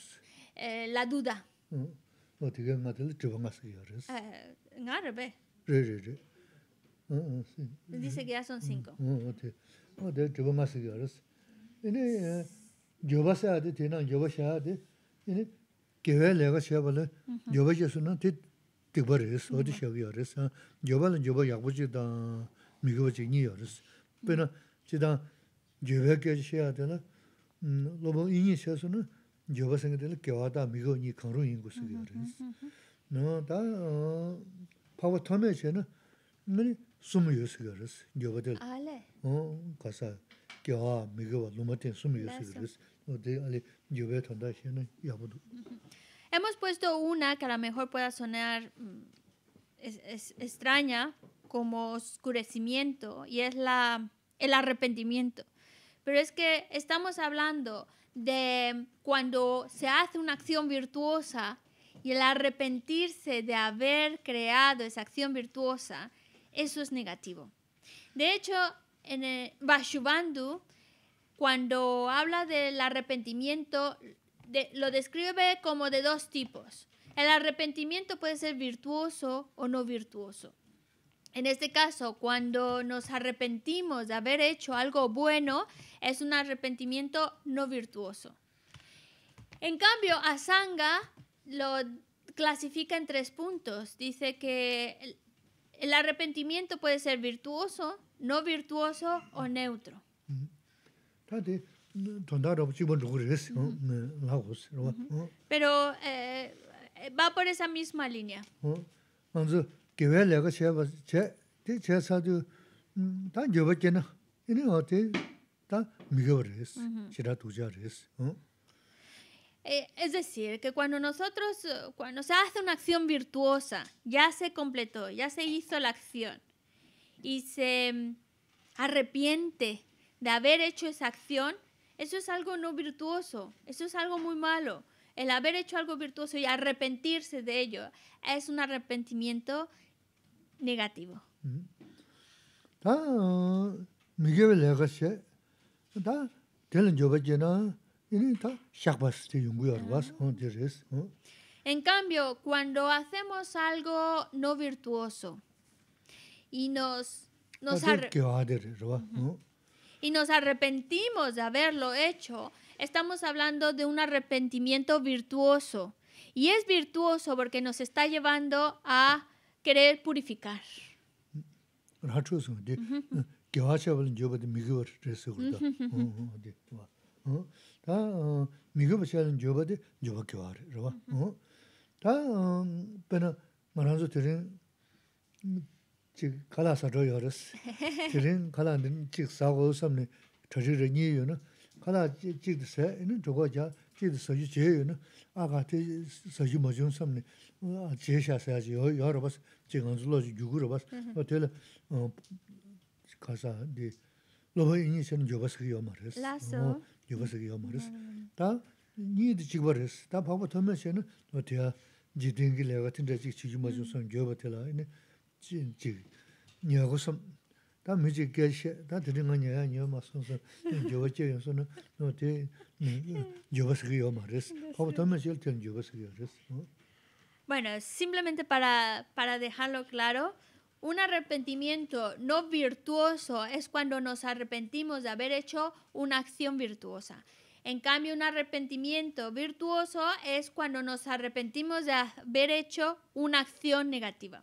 eh, la duda. 어 되게 맞을 줄은 맞어요. 아, 나르베. 르르르. 응, 응. 근데 이게 야선 5. 어, 어때? 어, 내가 줄은 맞어요. 근데 교바사한테 되나 교바샤한테 이제 개회 내가 쉐벌 교바제스는 뒤 뒤버리스 어디 쉐벌이어서 교발은 교바 약부지다 미교지 니어스 지다 교회께 쉐야 되나 음 yoba sange tene que taa migo nyi kangru yingu sige yorins. No, taa pawa tome che na nani sumu yu sige yorins, yoba tene. Aale. O, kasa kiawa, migo wa luma ten yo yu sige yorins. yo de ale yoba tanda xe na yabudu. Hemos puesto una que a lo mejor pueda sonar mm, es, es, extraña como oscurecimiento y es la, el arrepentimiento. Pero es que estamos hablando de cuando se hace una acción virtuosa y el arrepentirse de haber creado esa acción virtuosa, eso es negativo. De hecho, en el Vashubandhu, cuando habla del arrepentimiento, lo describe como de dos tipos. El arrepentimiento puede ser virtuoso o no virtuoso. En este caso, cuando nos arrepentimos de haber hecho algo bueno, es un arrepentimiento no virtuoso. En cambio, Asanga lo clasifica en tres puntos. Dice que el arrepentimiento puede ser virtuoso, no virtuoso o neutro. Mm-hmm. Mm-hmm. Mm-hmm. Oh. Pero eh, va por esa misma línea. Oh kiwe mm, mm-hmm. mm. eh, Es decir, que cuando nosotros, cuando se hace una acción virtuosa, ya se completó, ya se hizo la acción, y se mm, arrepiente de haber hecho esa acción, eso es algo no virtuoso, eso es algo muy malo. El haber hecho algo virtuoso y arrepentirse de ello es un arrepentimiento negativo. En cambio, cuando hacemos algo no virtuoso y nos y nos arrepentimos de haberlo hecho, estamos hablando de un arrepentimiento virtuoso. Y es virtuoso porque nos está llevando a querer purificar. Rachu sun de que va a ser un job de migo de seguro. De va. Da migo va a ser un job de job que va, ¿no? Da pero manazo tienen chi kala sa do yoris tirin kala nin chi sa go sam ni thaji yo na kala chi chi se ni jo go ja tīdi sāyī jē yu nā, ā kā tī sāyī ma jōng sāmni, jē shā 호텔 jī yā rā bās, jē ngā dzū lā jī yu gu rā bās, wā mm-hmm. tī lā kā sā dī, lō bā yīñi sā nā yō bā sā kī yō mā rā sā, bā sā kī yō mā rā sā, mm-hmm. tā nī dī rā sā, tā bā tō mē nā, wā jī bā Bueno, simplemente para dejarlo claro, un arrepentimiento no virtuoso es cuando nos arrepentimos de haber hecho una acción virtuosa. En cambio, un arrepentimiento virtuoso es cuando nos arrepentimos de haber hecho una acción negativa.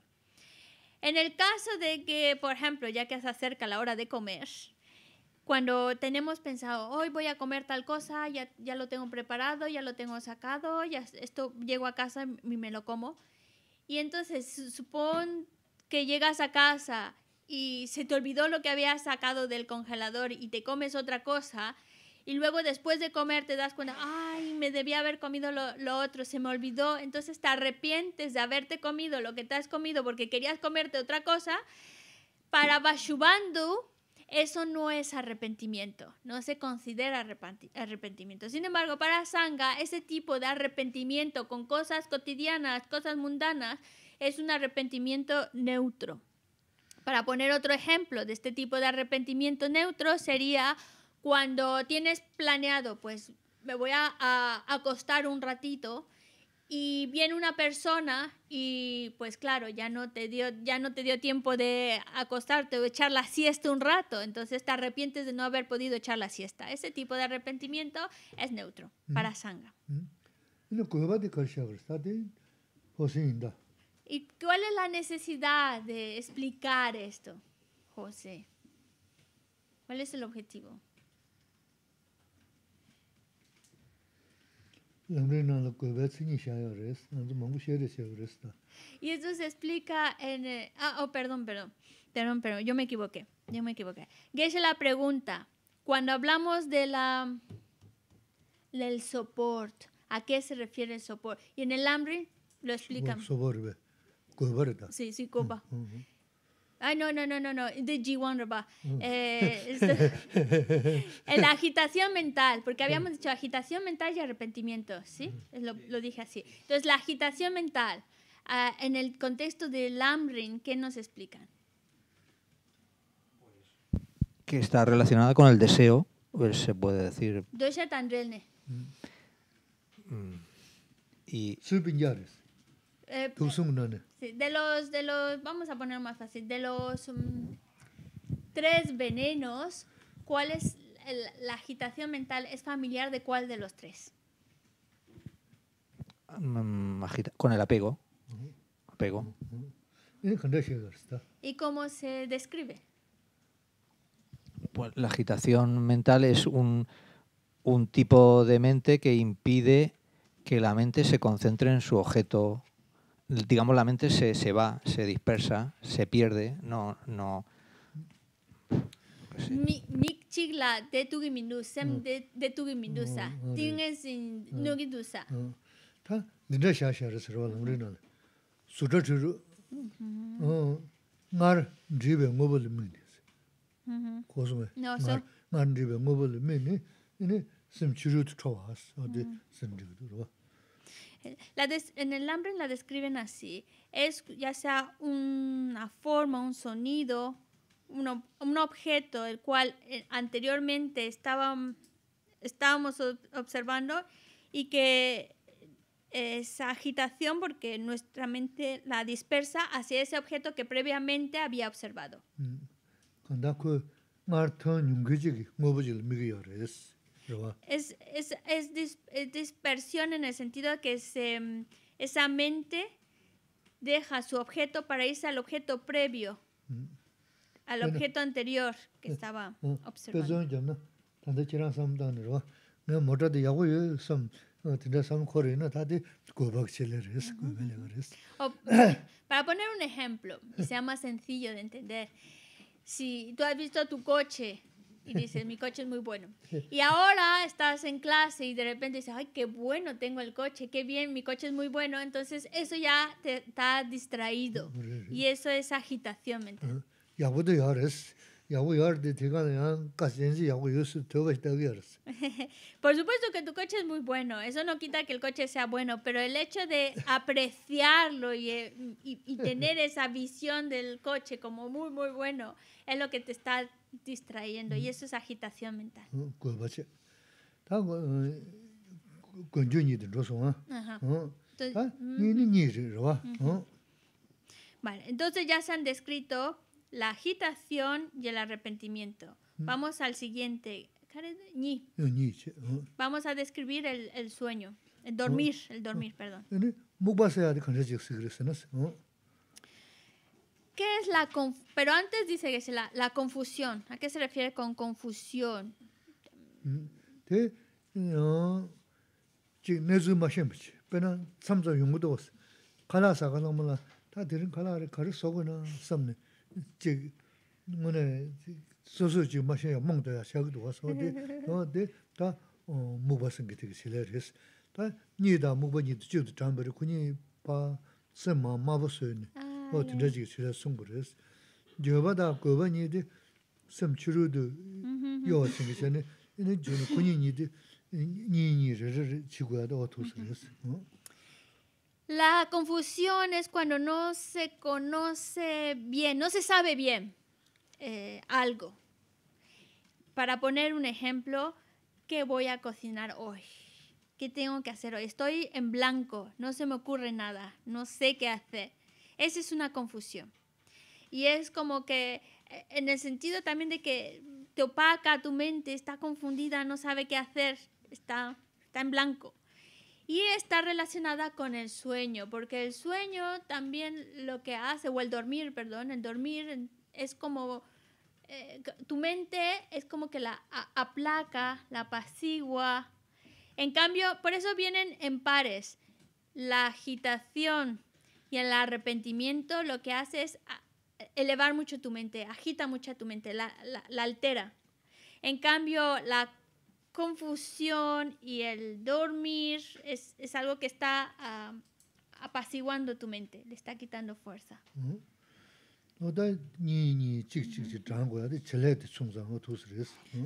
En el caso de que, por ejemplo, ya que se acerca la hora de comer, cuando tenemos pensado, hoy voy a comer tal cosa, ya, lo tengo preparado, ya lo tengo sacado, ya esto llego a casa y me lo como. Y entonces supón que llegas a casa y se te olvidó lo que habías sacado del congelador y te comes otra cosa, y luego después de comer te das cuenta, ay, me debía haber comido lo, otro, se me olvidó, entonces te arrepientes de haberte comido lo que te has comido porque querías comerte otra cosa, para Bashubandhu eso no es arrepentimiento, no se considera arrepentimiento. Sin embargo, para Sangha, ese tipo de arrepentimiento con cosas cotidianas, cosas mundanas, es un arrepentimiento neutro. Para poner otro ejemplo de este tipo de arrepentimiento neutro sería cuando tienes planeado, pues me voy a, acostar un ratito y viene una persona y pues claro, ya no te dio, ya no te dio tiempo de acostarte o echar la siesta un rato, entonces te arrepientes de no haber podido echar la siesta. Ese tipo de arrepentimiento es neutro mm. para sangha. Mm. ¿Y cuál es la necesidad de explicar esto, José? ¿Cuál es el objetivo? Y esto se explica en... Eh, ah, oh, perdón, perdón, perdón, perdón, yo me equivoqué, yo me equivoqué. es la pregunta, cuando hablamos de la, del soporte, ¿a qué se refiere el soporte? Y en el hambre lo explican. Sí, sí, copa. Ay, no, no, no, no, no, de g mm. eh, la [laughs] este, agitación mental, porque habíamos dicho agitación mental y arrepentimiento, ¿sí? Lo, dije así. Entonces, la agitación mental, ah, en el contexto del Lamrin ¿qué nos explican? Que está relacionada con el deseo, pues, se puede decir. Mm. mm. Y. Eh, eh de los, de los, vamos a poner más fácil, de los mm, tres venenos, ¿cuál es la agitación mental? ¿Es familiar de cuál de los tres? Mm, con el apego. Mm-hmm. ¿Y cómo se describe? Pues la agitación mental es un, un tipo de mente que impide que la mente se concentre en su objeto digamos, la mente se, se va, se dispersa, se pierde, no... no Nik pues mi chigla de tu minu sem mm. de de tu minu mm, mm, in no du sa ta de de sha sha se ro mm-hmm. mm-hmm. no no su de de 어 ngar dribe ngobol mini ko so ngar dribe ngobol mini ini sim chirut to has odi sim de ro la en el hambre la describen así. Es ya sea una forma, un sonido, un, un objeto, el cual eh, anteriormente estábamos observando y que esa agitación porque nuestra mente la dispersa hacia ese objeto que previamente había observado es, es, es, dispersión en el sentido de que se, mm, esa mente deja su objeto para irse al objeto previo, mm. al objeto anterior que eh, estaba eh, observando. [clears throat] para poner un ejemplo, y sea más sencillo de entender, si tú has visto tu coche y dices, mi coche es muy bueno. Y ahora estás en clase y de repente dices, ay, qué bueno tengo el coche, qué bien, mi coche es muy bueno. Entonces eso ya te está distraído. Y eso es agitación mental. Este [laughs] Por supuesto que tu coche es muy bueno, eso no quita que el coche sea bueno, pero el hecho de apreciarlo y, eh, y, y tener esa visión del coche como muy, muy bueno es lo que te está distrayendo y mm. eso es agitación mental. Vale, entonces ya se han descrito la agitación y el arrepentimiento. Mm. Vamos al siguiente. Vamos a describir el, el sueño, el dormir, el dormir, perdón. ¿qué es la confusión? Pero antes dice que es la confusión. ¿A qué se refiere con confusión? Ah. La confusión es cuando no se conoce bien, no se sabe bien eh, algo. Para poner un ejemplo, ¿qué voy a cocinar hoy? ¿Qué tengo que hacer hoy? Estoy en blanco, no se me ocurre nada, no sé qué hacer. Esa es una confusión. Y es como que eh, en el sentido también de que te opaca tu mente, está confundida, no sabe qué hacer, está, está en blanco. Y está relacionada con el sueño, porque el sueño también lo que hace, o el dormir, perdón, el dormir es como, eh, tu mente es como que la aplaca, la apacigua. En cambio, por eso vienen en pares, la agitación y el arrepentimiento lo que hace es elevar mucho tu mente, agita mucho tu mente, la, la, altera. En cambio, la confusión y el dormir es, es algo que está apaciguando tu mente, le está quitando fuerza.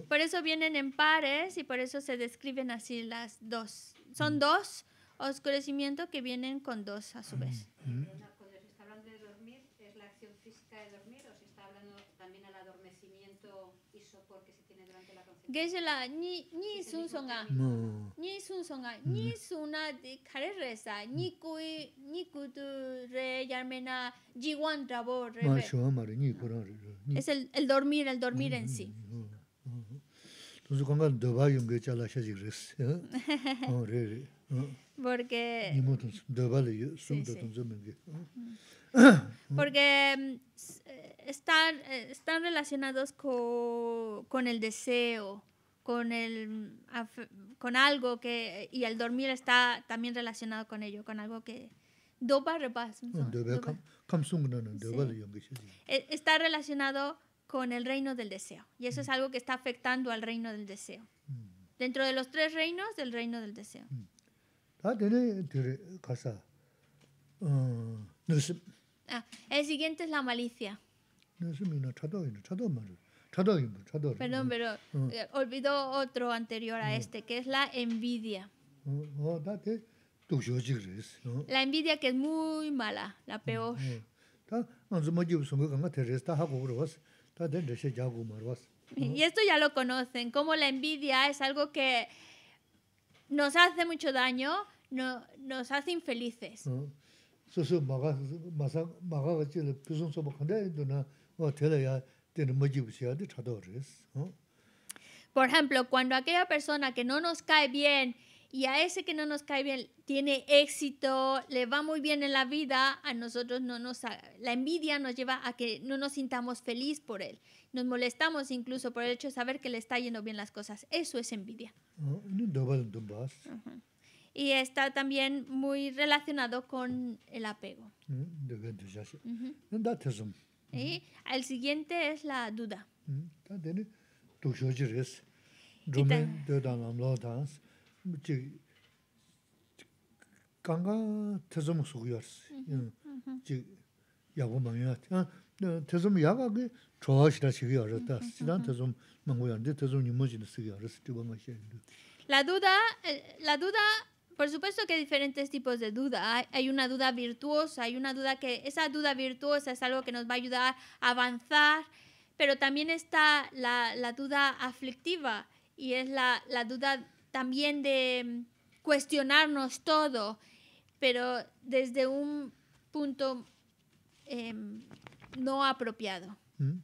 Por eso vienen en pares y por eso se describen así las dos. Son dos oscurecimiento que vienen con dos a su vez. ¿es la acción física de dormir o está hablando también adormecimiento ni, mm. de Es el, dormir, el dormir mm, en sí. Mm, [laughs] Porque... Porque están, están relacionados con, con el deseo, con, el, mm, con algo que... Y el dormir está también relacionado con ello, con algo que... E, está relacionado con el reino del deseo. Y eso es mm. algo que está afectando al reino del deseo. Mm. Dentro de los tres reinos, del reino del deseo. Ah, el siguiente es la malicia. Perdón, pero eh, olvidó otro anterior a este, que es la envidia. La envidia que es muy mala, la peor. [laughs] Y esto ya lo conocen, como la envidia es algo que nos hace mucho daño, no, nos hace infelices. Por ejemplo, cuando aquella persona que no nos cae bien y a ese que no nos cae bien tiene éxito, le va muy bien en la vida, a nosotros no nos la envidia nos lleva a que no nos sintamos feliz por él. Nos molestamos incluso por el hecho de saber que le está yendo bien las cosas. Eso es envidia y está también muy relacionado con el apego. Mm, um, y mm. el siguiente es la duda. La duda, eh, la duda por supuesto que hay diferentes tipos de duda. Hay una duda virtuosa, hay una duda que esa duda virtuosa es algo que nos va a ayudar a avanzar, pero también está la, la duda aflictiva y es la, la duda también de mm, cuestionarnos todo, pero desde un punto em, no apropiado. Mm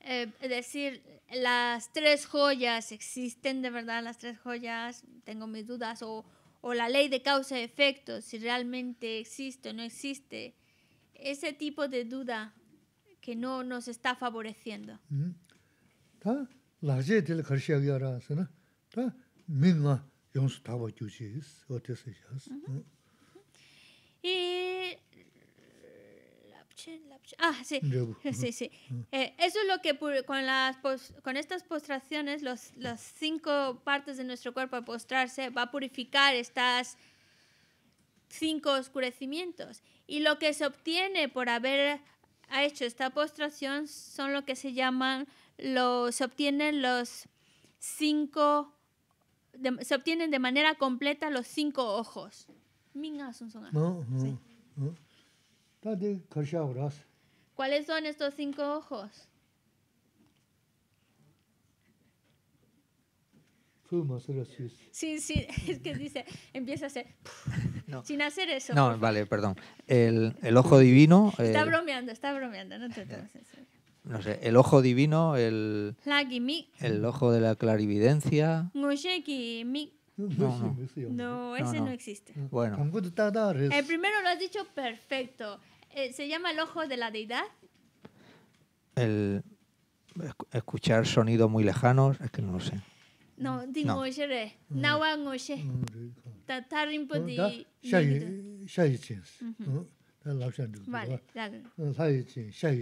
eh, decir las tres joyas, ¿existen de verdad las tres joyas? Tengo mis dudas. O, la ley de causa y efecto, si realmente existe o no existe. Ese tipo de duda que no nos está favoreciendo. Y Ah, sí. Sí, sí. Mm. Eh, eso es lo que con, las con estas postraciones, los, las cinco partes de nuestro cuerpo a postrarse, va a purificar estas cinco oscurecimientos. Y lo que se obtiene por haber hecho esta postración son lo que se llaman, los, se obtienen los cinco, se obtienen de manera completa los cinco ojos. Minga son ¿Cuáles son estos cinco ojos? Sí, sí, [laughs] es que dice, empieza a hacer. [laughs] Sin hacer eso. No, vale, perdón. El, ojo divino. Está bromeando, está bromeando, no te No sé, el ojo divino, el. El ojo de la clarividencia. no ese no, existe. Bueno. El primero lo has dicho perfecto. Eh, ¿Se llama el ojo de la deidad? El escuchar sonidos muy lejanos, es que no lo sé. No, digo, no. nawa ngoshe. Tatar rinpoche. Shayi, shayi chins. Tā lākṣān dhūk dhūk wā, tā yī chī, shā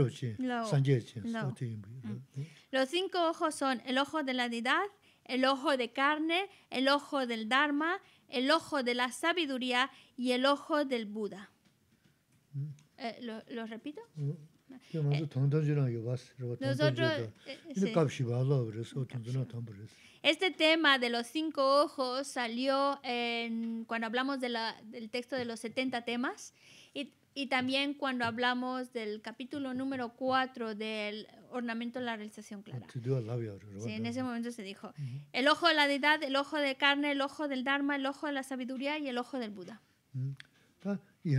yī Los cinco ojos son el ojo de la deidad, el ojo de carne, el ojo del dharma, el ojo de la sabiduría y el ojo del Buda. Mm. Eh, lo, repito? este tema de los cinco ojos salió en, cuando hablamos de la, del texto de los 70 temas y y también cuando hablamos del capítulo número 4 del ornamento de la realización clara. Sí, en ese momento se dijo, el ojo de la deidad, el ojo de carne, el ojo del Dharma, el ojo de la sabiduría y el ojo del Buda. Ah, ¿Y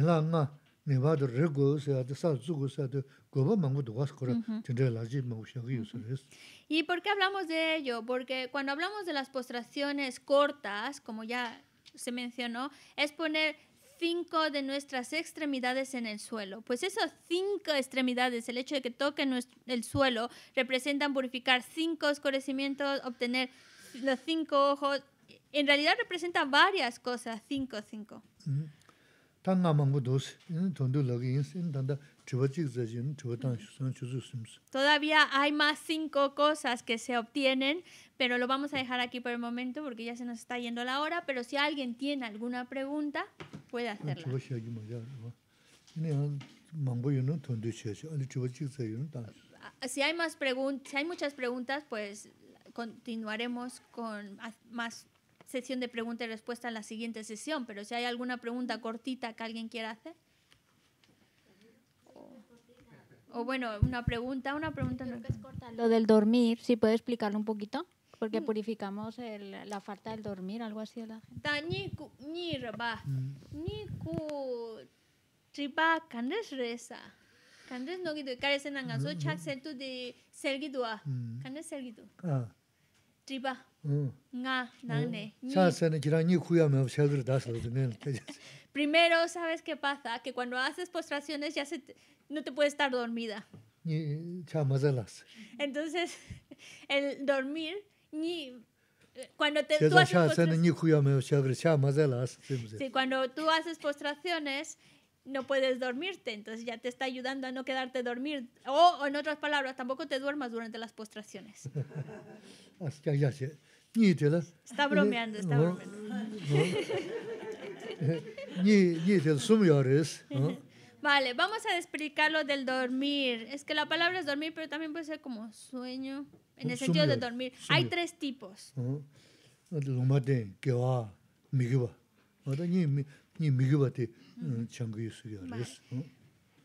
por qué hablamos de ello? Porque cuando hablamos de las postraciones cortas, como ya se mencionó, es poner cinco de nuestras extremidades en el suelo. Pues esas cinco extremidades, el hecho de que toquen el suelo, representan purificar cinco oscurecimientos, obtener los cinco ojos. En realidad representan varias cosas, cinco, cinco. Todavía hay más cinco cosas que se obtienen, pero lo vamos a dejar aquí por el momento porque ya se nos está yendo la hora, pero si alguien tiene alguna pregunta, puede ah, hacerla. Ah, ah, si hay más preguntas, si hay muchas preguntas, pues continuaremos con más sesión de preguntas y respuestas en la siguiente sesión, pero si hay alguna pregunta cortita que alguien quiera hacer. O bueno, una pregunta, una pregunta. Creo no. que es corta. Lo del dormir, si ¿sí puede explicarlo un poquito. Porque mm. purificamos el, la falta del dormir, algo así de la gente. Ta ni ku ni ba mm. ni ku tripa kandes reza. Kandes no gitu kare senan ganso mm. chak sentu de sergitu a. Ah. Kandes sergitu. Triba. Nga nangne. Cha sen kira ni kuya me sheldir dasal de ne. [laughs] Primero, ¿sabes qué pasa? Que cuando haces postraciones ya no te puedes estar dormida. Entonces, [laughs] el dormir, eh, cuando te, tú haces pues, cuando tú haces postraciones, no puedes dormirte, entonces ya te está ayudando a no quedarte dormir. O, en otras palabras, tampoco te duermas durante las postraciones. [laughs] está bromeando, está bromeando. [laughs] [laughs] Vale, vamos a explicar lo del dormir. Es que la palabra es dormir, pero también puede ser como sueño, en el sentido de dormir. Hay tres tipos.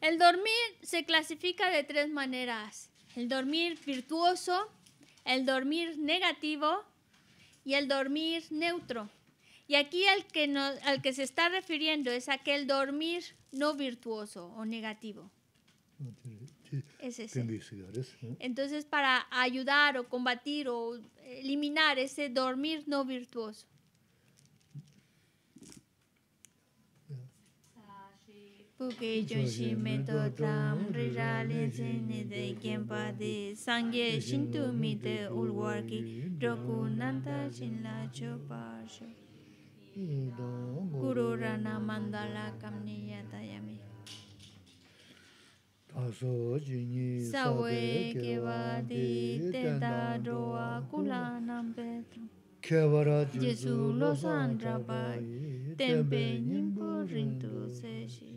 El dormir se clasifica de tres maneras. El dormir virtuoso, el dormir negativo y el dormir neutro. Y aquí al que, al que se está refiriendo es aquel dormir no virtuoso o negativo. Entonces, para ayudar o combatir o eliminar ese dormir no virtuoso. Guru Rana Mandala sawe kewa di tempe seshi.